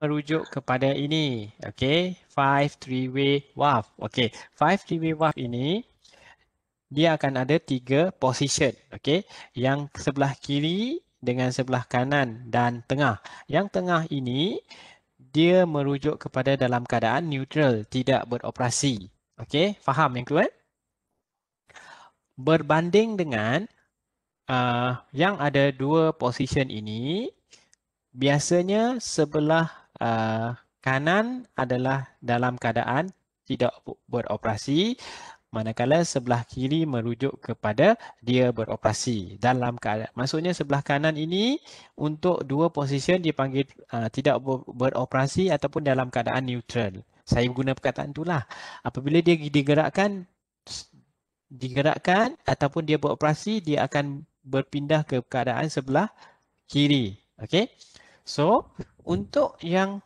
merujuk kepada ini. Okay. Five three-way waf. Okay. Five three-way waf ini dia akan ada tiga position. Okay. Yang sebelah kiri dengan sebelah kanan dan tengah. Yang tengah ini dia merujuk kepada dalam keadaan neutral. Tidak beroperasi. Okay. Faham yang keluar? Berbanding dengan uh, yang ada dua position ini Biasanya sebelah Ah, kanan adalah dalam keadaan tidak beroperasi manakala sebelah kiri merujuk kepada dia beroperasi dalam keadaan maksudnya sebelah kanan ini untuk dua posisi dipanggil uh, tidak beroperasi ataupun dalam keadaan neutral saya guna perkataan itulah apabila dia digerakkan digerakkan ataupun dia beroperasi dia akan berpindah ke keadaan sebelah kiri okey so untuk yang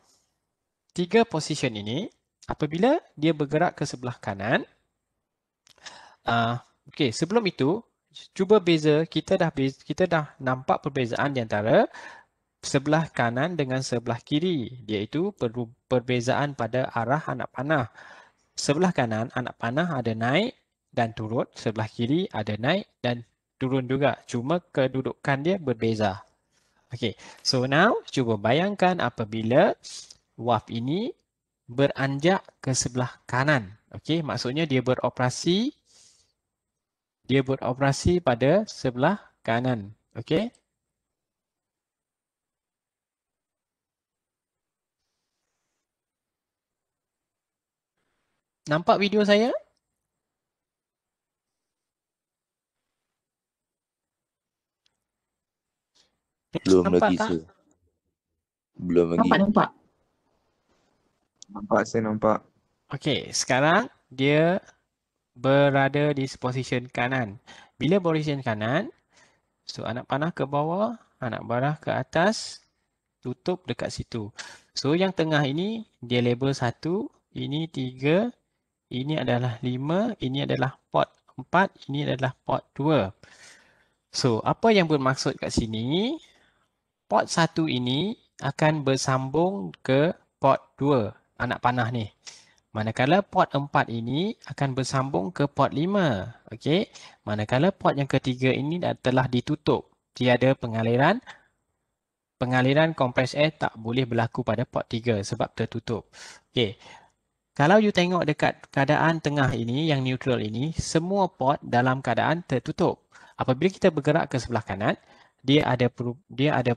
tiga position ini, apabila dia bergerak ke sebelah kanan, uh, okay, sebelum itu, cuba beza, kita dah beza, kita dah nampak perbezaan di antara sebelah kanan dengan sebelah kiri, iaitu per, perbezaan pada arah anak panah. Sebelah kanan, anak panah ada naik dan turun, sebelah kiri ada naik dan turun juga. Cuma kedudukan dia berbeza. Okay, so now cuba bayangkan apabila waf ini beranjak ke sebelah kanan. Okay, maksudnya dia beroperasi dia beroperasi pada sebelah kanan. Okay. Nampak video saya? Belum nampak lagi sir. Belum lagi. Nampak nampak. Nampak saya nampak. Okey, sekarang dia berada di posisi kanan. Bila posisi kanan, so anak panah ke bawah, anak barah ke atas, tutup dekat situ. So yang tengah ini dia label 1, ini 3, ini adalah 5, ini adalah pot 4, ini adalah pot 2. So apa yang bermaksud kat sini port 1 ini akan bersambung ke port 2 anak panah ni. Manakala port 4 ini akan bersambung ke port 5. Okey. Manakala port yang ketiga ini dah telah ditutup. Tiada pengaliran. Pengaliran compressed air tak boleh berlaku pada port 3 sebab tertutup. Okey. Kalau you tengok dekat keadaan tengah ini yang neutral ini, semua port dalam keadaan tertutup. Apabila kita bergerak ke sebelah kanan, dia ada dia ada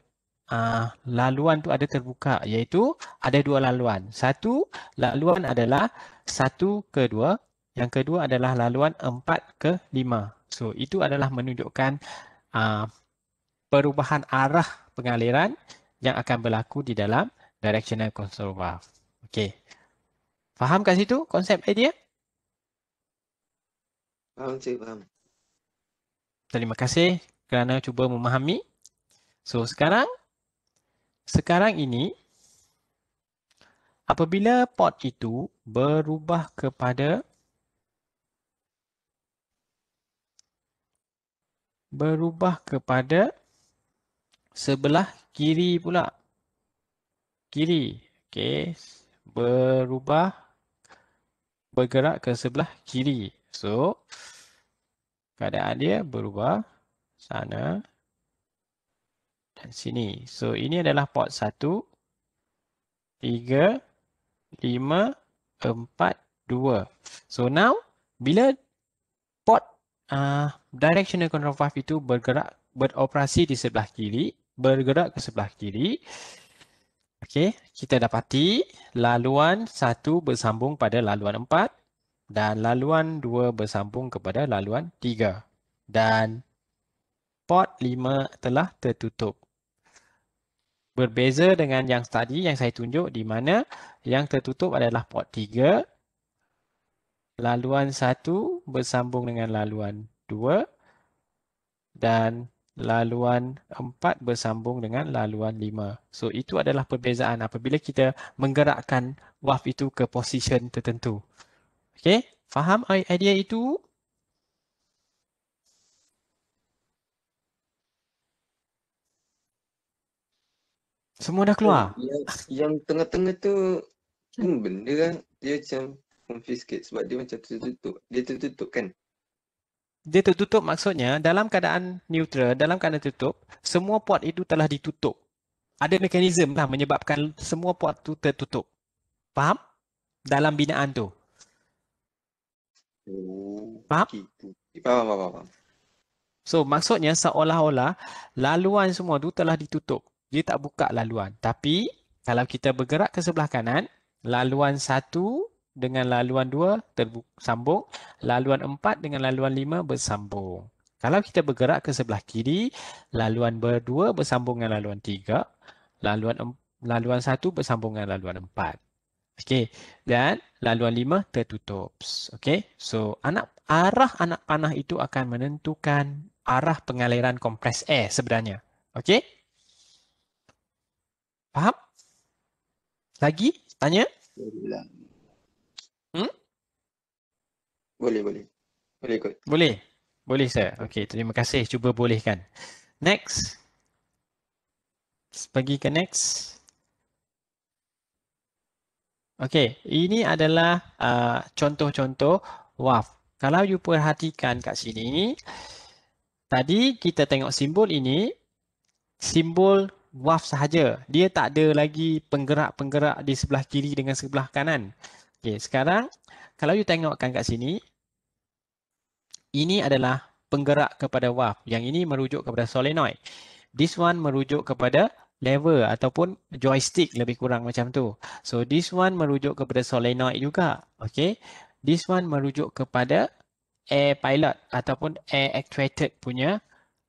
uh, laluan tu ada terbuka iaitu ada dua laluan. Satu laluan adalah satu ke dua. Yang kedua adalah laluan empat ke lima. So itu adalah menunjukkan uh, perubahan arah pengaliran yang akan berlaku di dalam directional control valve. Okay, Faham kat situ konsep idea? Faham cik, faham. Terima kasih kerana cuba memahami. So sekarang sekarang ini apabila port itu berubah kepada berubah kepada sebelah kiri pula kiri okay berubah bergerak ke sebelah kiri so keadaan dia berubah sana sini. So ini adalah port 1, 3, 5, 4, 2. So now bila port uh, directional control valve itu bergerak beroperasi di sebelah kiri, bergerak ke sebelah kiri. okay? kita dapati laluan 1 bersambung pada laluan 4 dan laluan 2 bersambung kepada laluan 3 dan port 5 telah tertutup berbeza dengan yang tadi yang saya tunjuk di mana yang tertutup adalah port 3 laluan 1 bersambung dengan laluan 2 dan laluan 4 bersambung dengan laluan 5. So itu adalah perbezaan apabila kita menggerakkan waf itu ke position tertentu. Okay, faham idea itu? Semua dah keluar? Hmm, yang, yang tengah-tengah tu hmm, benda kan dia macam confiscate sebab dia macam tertutup. Dia tertutup kan? Dia tertutup maksudnya dalam keadaan neutral, dalam keadaan tertutup, semua port itu telah ditutup. Ada mekanisme lah menyebabkan semua port itu tertutup. Faham? Dalam binaan tu. Oh, faham? faham? Faham, faham, faham. So maksudnya seolah-olah laluan semua tu telah ditutup dia tak buka laluan. Tapi kalau kita bergerak ke sebelah kanan, laluan satu dengan laluan 2 tersambung, laluan empat dengan laluan lima bersambung. Kalau kita bergerak ke sebelah kiri, laluan berdua bersambung dengan laluan tiga. laluan laluan 1 bersambung dengan laluan empat. Okey, dan laluan lima tertutup. Okey. So, anak arah anak panah itu akan menentukan arah pengaliran kompres air sebenarnya. Okey. Faham? Lagi? Tanya? Boleh. Hmm? Boleh, boleh. Boleh ikut. Boleh. Boleh saya. Okey, terima kasih. Cuba bolehkan. Next. Pergi ke next. Okey, ini adalah uh, contoh-contoh uh, waf. Kalau you perhatikan kat sini, tadi kita tengok simbol ini, simbol waf sahaja. Dia tak ada lagi penggerak-penggerak di sebelah kiri dengan sebelah kanan. Okey, sekarang kalau you tengokkan kat sini ini adalah penggerak kepada waf. Yang ini merujuk kepada solenoid. This one merujuk kepada lever ataupun joystick lebih kurang macam tu. So this one merujuk kepada solenoid juga. Okay, This one merujuk kepada air pilot ataupun air actuated punya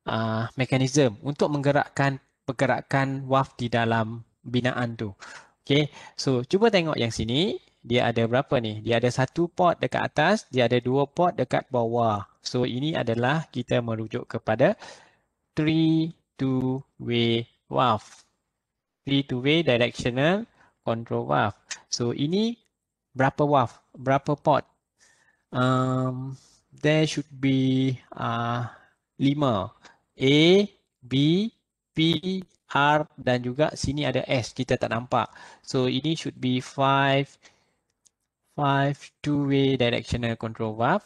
uh, mechanism untuk menggerakkan pergerakan waf di dalam binaan tu. Okay, so cuba tengok yang sini. Dia ada berapa ni? Dia ada satu port dekat atas, dia ada dua port dekat bawah. So ini adalah kita merujuk kepada 3-2-way waf. 3-2-way directional control waf. So ini berapa waf? Berapa port? Um, there should be uh, 5. A, B, R dan juga sini ada S kita tak nampak. So ini should be five five two way directional control valve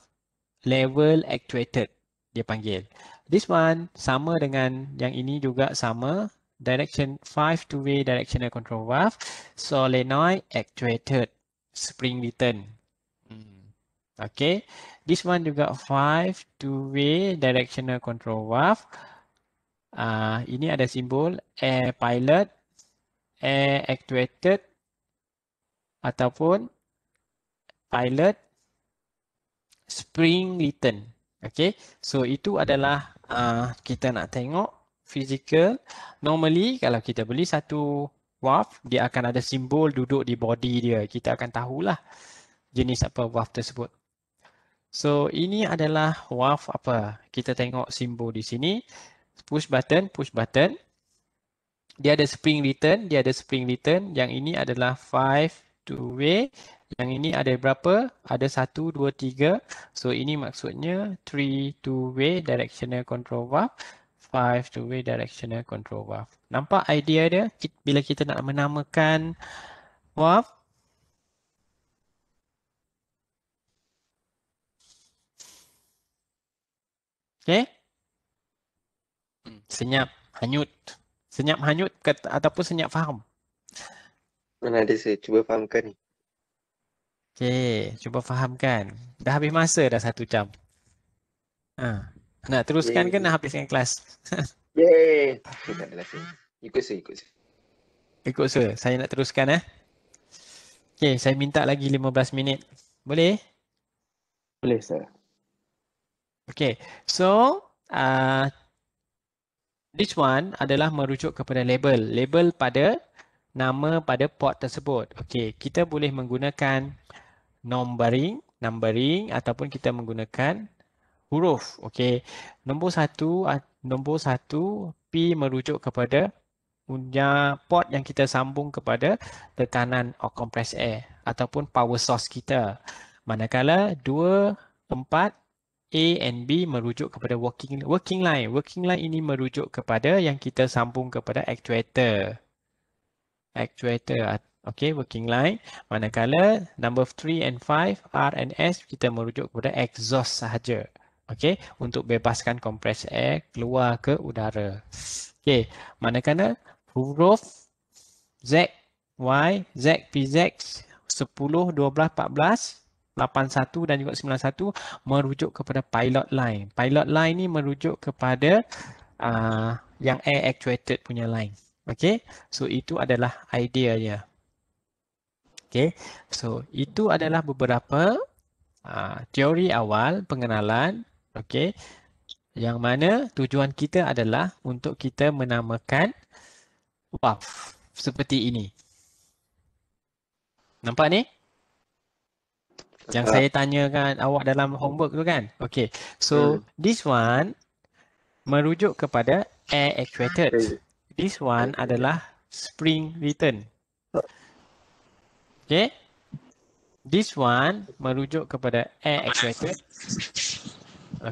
level actuated dia panggil. This one sama dengan yang ini juga sama direction five two way directional control valve solenoid actuated spring return. Hmm. Okay, this one juga five two way directional control valve Uh, ini ada simbol air pilot, air actuated ataupun pilot spring return. Okay, so itu adalah uh, kita nak tengok physical. Normally kalau kita beli satu waf, dia akan ada simbol duduk di body dia. Kita akan tahulah jenis apa waf tersebut. So ini adalah waf apa? Kita tengok simbol di sini push button, push button. Dia ada spring return, dia ada spring return. Yang ini adalah 5 to way. Yang ini ada berapa? Ada 1, 2, 3. So ini maksudnya 3 to way directional control valve. 5 to way directional control valve. Nampak idea dia bila kita nak menamakan valve? Okay senyap hanyut senyap hanyut kata, ataupun senyap faham mana ada saya cuba fahamkan ni. Okay, cuba fahamkan. Dah habis masa dah satu jam. Ha. Nak teruskan Yay. ke nak habiskan kelas? Yeay! Tak lah Ikut saya, ikut saya. Ikut saya, saya nak teruskan eh. Okay, saya minta lagi 15 minit. Boleh? Boleh, sir. Okay, so uh, This one adalah merujuk kepada label. Label pada nama pada port tersebut. Okey, kita boleh menggunakan numbering, numbering ataupun kita menggunakan huruf. Okey, nombor satu, nombor satu P merujuk kepada punya port yang kita sambung kepada tekanan or compressed air ataupun power source kita. Manakala dua, empat A and B merujuk kepada working working line. Working line ini merujuk kepada yang kita sambung kepada actuator. Actuator. Okay, working line. Manakala number 3 and 5, R and S, kita merujuk kepada exhaust sahaja. Okay, untuk bebaskan kompres air keluar ke udara. Okay, manakala huruf Z, Y, Z, P, Z, 10, 12, 14, 81 dan juga 91 merujuk kepada pilot line. Pilot line ni merujuk kepada uh, yang air actuated punya line. Okay, so itu adalah idea dia. Okay, so itu adalah beberapa uh, teori awal pengenalan. Okay, yang mana tujuan kita adalah untuk kita menamakan wow, seperti ini. Nampak ni? yang ah. saya tanyakan awak dalam homework tu kan. Okay. So hmm. this one merujuk kepada air actuated. This one adalah spring return. Okay. This one merujuk kepada air actuated.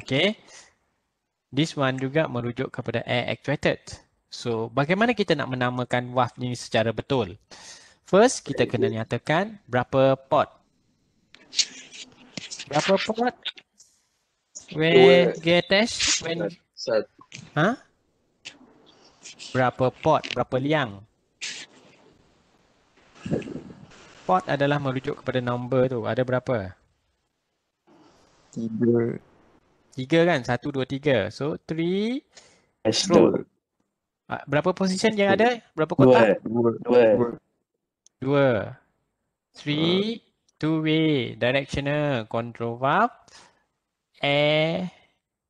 Okay. This one juga merujuk kepada air actuated. So bagaimana kita nak menamakan waft ni secara betul? First kita kena nyatakan berapa port. Berapa port? Where get test? When... Satu. Ha? Berapa port? Berapa liang? Port adalah merujuk kepada number tu. Ada berapa? Tiga. Tiga kan? Satu, dua, tiga. So, three. Astral. Ah, berapa position yang ada? Berapa kotak? Dua. Dua. Dua. dua. Three. Uh two way directional control valve air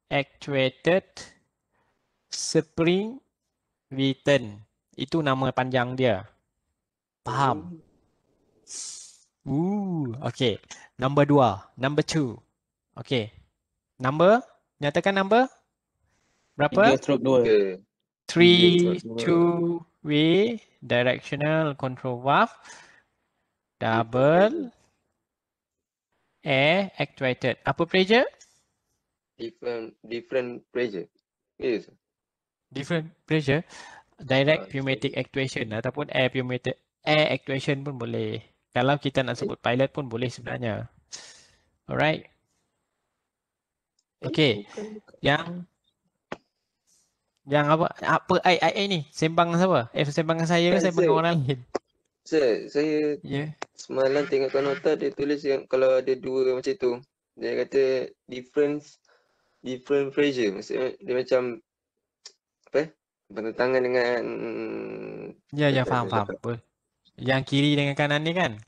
actuated spring return itu nama panjang dia faham ooh okay number dua number two okay number nyatakan number berapa tiga stroke dua three two way directional control valve double air actuated. Apa pressure? Different different pressure. Yes. Different pressure. Direct uh, pneumatic actuation ataupun air pneumatic air actuation pun boleh. Kalau kita nak sebut pilot pun boleh sebenarnya. Alright. Okay. Yang yang apa? Apa IIA ni? Sembang siapa? Eh, sembang dengan saya ke sembang orang lain? Sir, saya yeah. Ya semalam tengok nota dia tulis yang kalau ada dua macam tu dia kata difference different pressure maksudnya dia macam apa eh? bertentangan dengan ya ya faham faham apa? yang kiri dengan kanan ni kan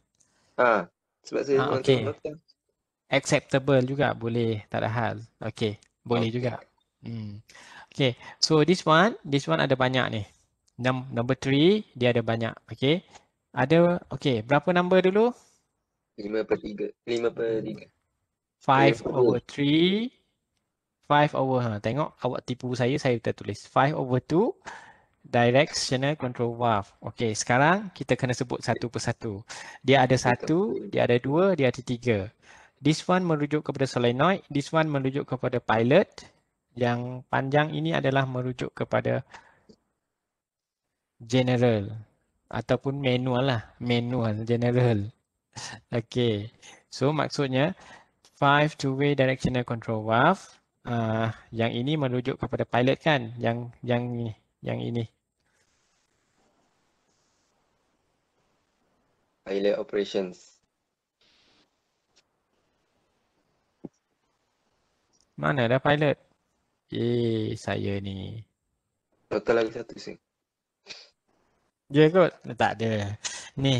ha sebab saya ha, ah, okay. acceptable juga boleh tak ada hal okey boleh okay. juga hmm okey so this one this one ada banyak ni number three dia ada banyak okay ada, okay, berapa nombor dulu? 5 per 3. 5 per 3. 5 over 3. 5 over, ha, tengok awak tipu saya, saya dah tulis. 5 over 2. Directional control valve. Okay, sekarang kita kena sebut satu persatu. Dia ada satu, dia ada dua, dia ada tiga. This one merujuk kepada solenoid. This one merujuk kepada pilot. Yang panjang ini adalah merujuk kepada general ataupun manual lah, manual general. Okay, so maksudnya five two-way directional control valve. Uh, yang ini merujuk kepada pilot kan? Yang yang ini, yang ini. Pilot operations. Mana ada pilot? Eh, saya ni. Total lagi satu sing. Je kot. Tak ada. Ni.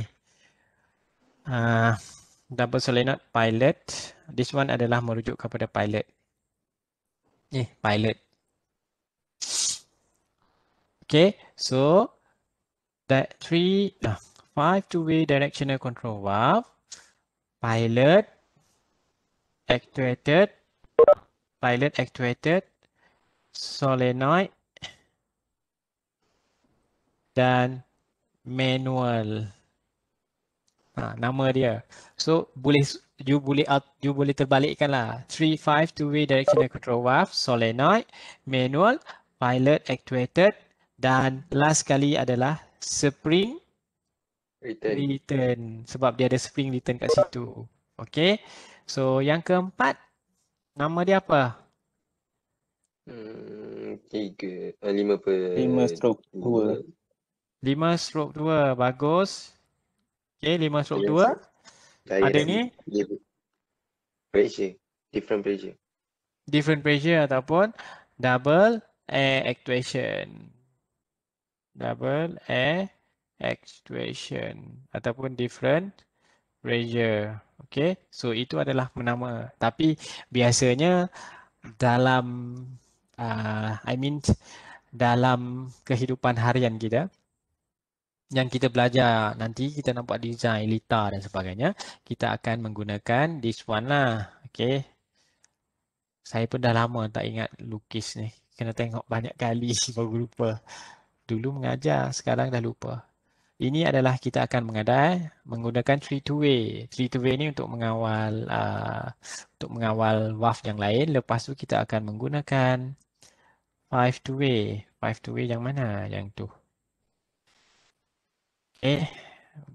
Uh, double solenoid pilot. This one adalah merujuk kepada pilot. Ni pilot. Okay. So that three, uh, five two-way directional control valve. Pilot actuated. Pilot actuated. Solenoid. Dan manual ha, nama dia so boleh you boleh you boleh terbalikkan lah 3 5 two way directional control valve solenoid manual pilot actuated dan last kali adalah spring return. return sebab dia ada spring return kat situ okay so yang keempat nama dia apa hmm, tiga ah, lima per lima stroke dua. Lima stroke dua bagus. Okay, lima stroke dua. Saya ada ni pressure, different pressure. Different pressure ataupun double air actuation. Double air actuation ataupun different pressure. Okay, so itu adalah menama. Tapi biasanya dalam uh, I mean dalam kehidupan harian kita, yang kita belajar nanti kita nampak design Lita dan sebagainya kita akan menggunakan this one lah okey saya pun dah lama tak ingat lukis ni kena tengok banyak kali baru lupa dulu mengajar sekarang dah lupa ini adalah kita akan mengadai menggunakan three to way three to way ni untuk mengawal uh, untuk mengawal waf yang lain lepas tu kita akan menggunakan five to way five to way yang mana yang tu A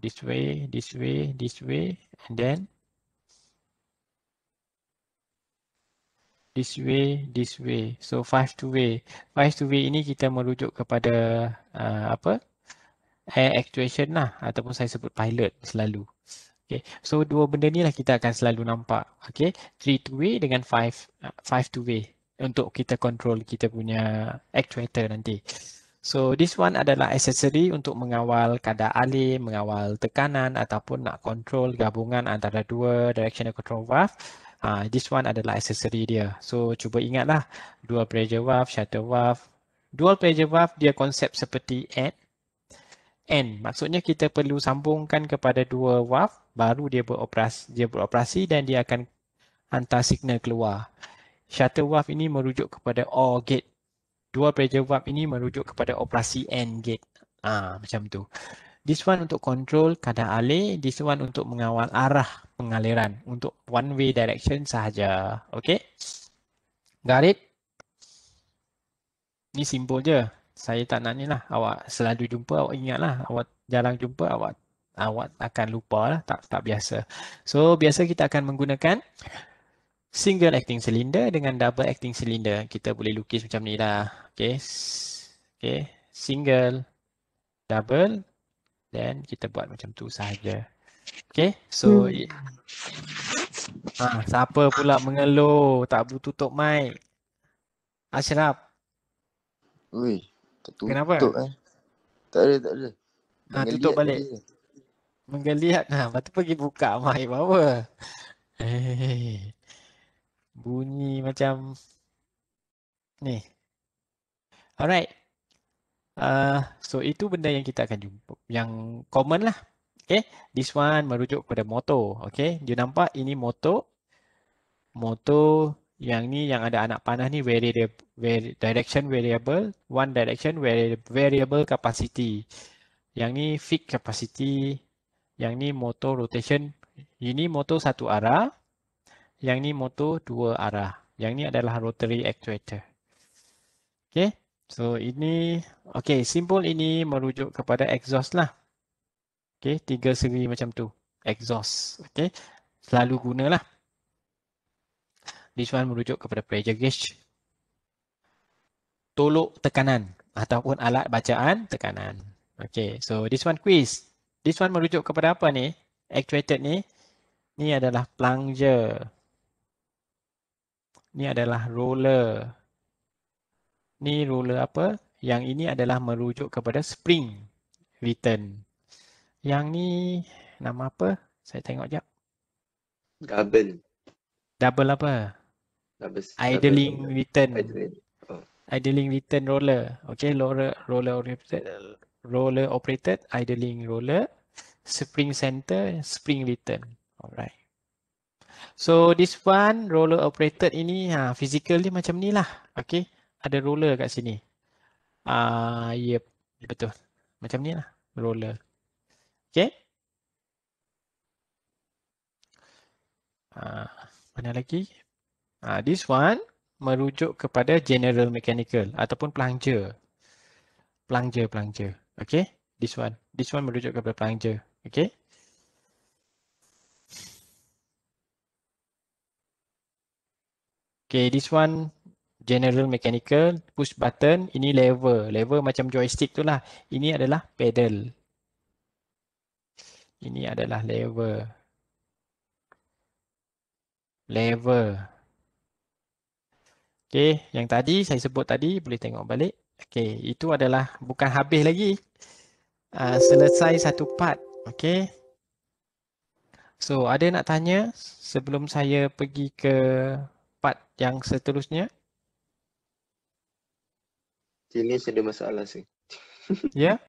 this way, this way, this way, and then this way, this way. So five to way. Five to way ini kita merujuk kepada uh, apa? Air actuation lah ataupun saya sebut pilot selalu. Okay. So dua benda ni lah kita akan selalu nampak. Okay. Three to way dengan five, uh, five to way untuk kita control kita punya actuator nanti. So this one adalah accessory untuk mengawal kadar alih, mengawal tekanan ataupun nak control gabungan antara dua directional control valve. Uh, this one adalah accessory dia. So cuba ingatlah dual pressure valve, shutter valve. Dual pressure valve dia konsep seperti N. N maksudnya kita perlu sambungkan kepada dua valve baru dia beroperasi, dia beroperasi dan dia akan hantar signal keluar. Shutter valve ini merujuk kepada OR gate Dua pressure valve ini merujuk kepada operasi end gate. Ah macam tu. This one untuk control kadar alir. this one untuk mengawal arah pengaliran untuk one way direction sahaja. Okay. Got it? Ni simple je. Saya tak nak ni lah. Awak selalu jumpa, awak ingat lah. Awak jarang jumpa, awak awak akan lupa lah. Tak, tak biasa. So, biasa kita akan menggunakan single acting cylinder dengan double acting cylinder. Kita boleh lukis macam ni lah. Okay. Okay. Single. Double. Then kita buat macam tu sahaja. Okay. So. Hmm. Ha, siapa pula mengeluh tak boleh tutup mic? Ashraf. Ah, Ui. tutup, Kenapa? Tutup, eh. Tak ada, tak ada. Ah, ha, tutup balik. Dia. Menggeliat. Ha, lepas tu pergi buka mic bawa. Hey. Eh, bunyi macam ni. Alright. Uh, so itu benda yang kita akan jumpa. Yang common lah. Okay. This one merujuk kepada motor. Okay. dia nampak ini motor. Motor yang ni yang ada anak panah ni variable, direction variable. One direction variable capacity. Yang ni fixed capacity. Yang ni motor rotation. Ini motor satu arah. Yang ni motor dua arah. Yang ni adalah rotary actuator. Okay. So ini, okay simbol ini merujuk kepada exhaust lah. Okay, tiga segi macam tu. Exhaust, okay. Selalu guna lah. This one merujuk kepada pressure gauge. Tolok tekanan ataupun alat bacaan tekanan. Okay, so this one quiz. This one merujuk kepada apa ni? Actuated ni. Ni adalah plunger. Ni adalah roller ni ruler apa? Yang ini adalah merujuk kepada spring return. Yang ni nama apa? Saya tengok jap. Double. Double apa? Double. Idling double. return. Idling. Oh. Idling return roller. Okay, roller roller operated. Roller operated. Idling roller. Spring center. Spring return. Alright. So this one roller operated ini ha, physical dia macam ni lah. Okay ada ruler kat sini. Ah, uh, yep, betul. Macam ni lah, ruler. Okay. Ah, uh, mana lagi? Ah, uh, this one merujuk kepada general mechanical ataupun plunger. Plunger, plunger. Okay, this one. This one merujuk kepada plunger. Okay. Okay, this one general mechanical push button ini lever lever macam joystick tu lah ini adalah pedal ini adalah lever lever Okay, yang tadi saya sebut tadi boleh tengok balik Okay, itu adalah bukan habis lagi uh, selesai satu part Okay. So ada nak tanya sebelum saya pergi ke part yang seterusnya Sini ada masalah sih. Ya?